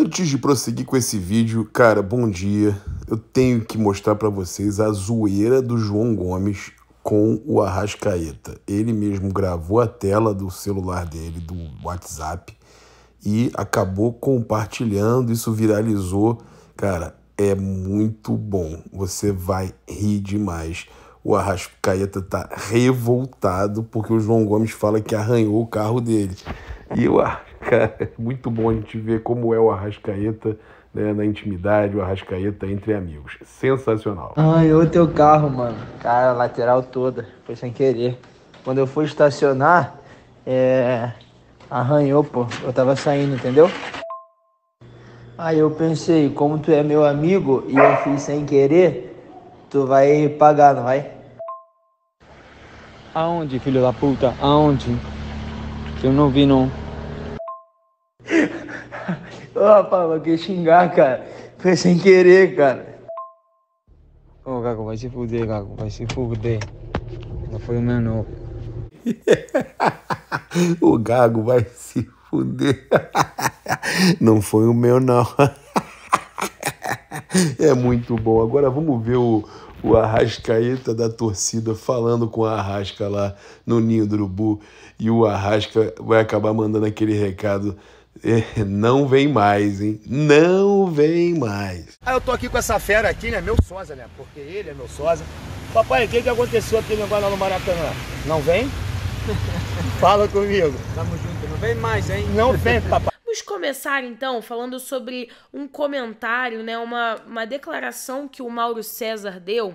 Antes de prosseguir com esse vídeo, cara, bom dia. Eu tenho que mostrar para vocês a zoeira do João Gomes com o Arrascaeta. Ele mesmo gravou a tela do celular dele, do WhatsApp, e acabou compartilhando. Isso viralizou. Cara, é muito bom. Você vai rir demais. O Arrascaeta tá revoltado porque o João Gomes fala que arranhou o carro dele. E o Arrascaeta muito bom a gente ver como é o Arrascaeta né, na intimidade, o Arrascaeta entre amigos. Sensacional. Ah, o teu carro, mano. Cara, lateral toda. Foi sem querer. Quando eu fui estacionar, é... arranhou, pô. Eu tava saindo, entendeu? Aí eu pensei, como tu é meu amigo e eu fiz sem querer, tu vai pagar, não vai? Aonde, filho da puta? Aonde? Que eu não vi, não. Ô, rapaz, eu quis xingar, cara. Foi sem querer, cara. Ô, Gago, vai se fuder, Gago. Vai se fuder. Não foi o menor. o Gago vai se fuder. Não foi o meu, não. É muito bom. Agora vamos ver o, o Arrascaeta da torcida falando com o Arrasca lá no Ninho do Urubu. E o Arrasca vai acabar mandando aquele recado não vem mais, hein? Não vem mais. Ah, eu tô aqui com essa fera aqui, né? Meu sósia, né? Porque ele é meu sósia. Papai, o que, que aconteceu aqui no Maracanã? Não vem? Fala comigo. Tamo junto, não vem mais, hein? Não vem, papai. Vamos começar então falando sobre um comentário, né? Uma, uma declaração que o Mauro César deu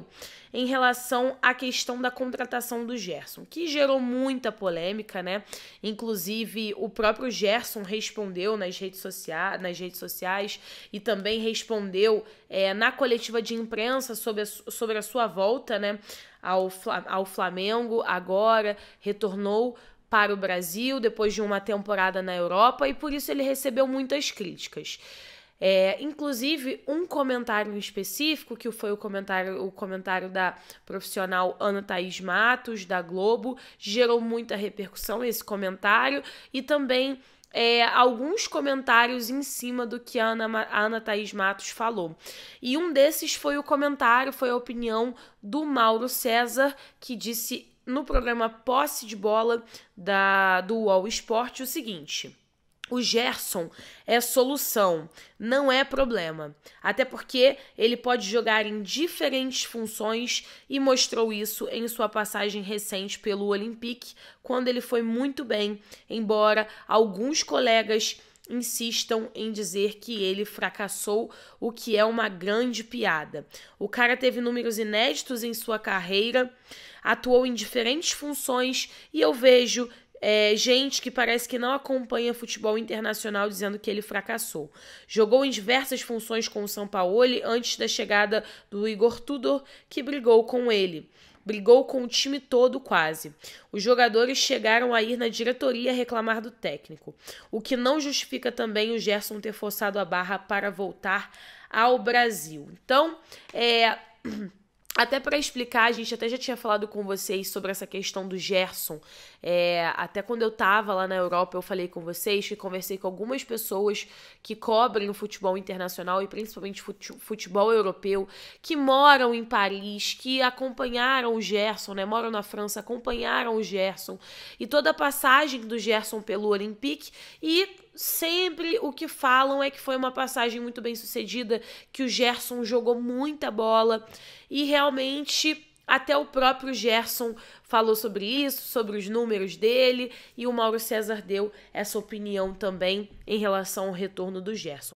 em relação à questão da contratação do Gerson, que gerou muita polêmica, né? Inclusive, o próprio Gerson respondeu nas redes, socia nas redes sociais e também respondeu é, na coletiva de imprensa sobre a, sobre a sua volta, né? Ao, ao Flamengo, agora retornou para o Brasil depois de uma temporada na Europa e por isso ele recebeu muitas críticas. É, inclusive, um comentário específico, que foi o comentário, o comentário da profissional Ana Thaís Matos, da Globo, gerou muita repercussão esse comentário, e também é, alguns comentários em cima do que a Ana, a Ana Thaís Matos falou. E um desses foi o comentário, foi a opinião do Mauro César, que disse no programa Posse de Bola da, do UOL Esporte o seguinte. O Gerson é solução, não é problema. Até porque ele pode jogar em diferentes funções e mostrou isso em sua passagem recente pelo Olympique, quando ele foi muito bem, embora alguns colegas insistam em dizer que ele fracassou, o que é uma grande piada. O cara teve números inéditos em sua carreira, atuou em diferentes funções e eu vejo é, gente que parece que não acompanha futebol internacional dizendo que ele fracassou. Jogou em diversas funções com o Sampaoli antes da chegada do Igor Tudor, que brigou com ele. Brigou com o time todo quase. Os jogadores chegaram a ir na diretoria reclamar do técnico, o que não justifica também o Gerson ter forçado a barra para voltar ao Brasil. Então, é. Até para explicar, a gente até já tinha falado com vocês sobre essa questão do Gerson. É, até quando eu estava lá na Europa, eu falei com vocês e conversei com algumas pessoas que cobrem o futebol internacional e principalmente futebol europeu, que moram em Paris, que acompanharam o Gerson, né? Moram na França, acompanharam o Gerson e toda a passagem do Gerson pelo Olympique e sempre o que falam é que foi uma passagem muito bem sucedida, que o Gerson jogou muita bola e realmente até o próprio Gerson falou sobre isso, sobre os números dele, e o Mauro César deu essa opinião também em relação ao retorno do Gerson.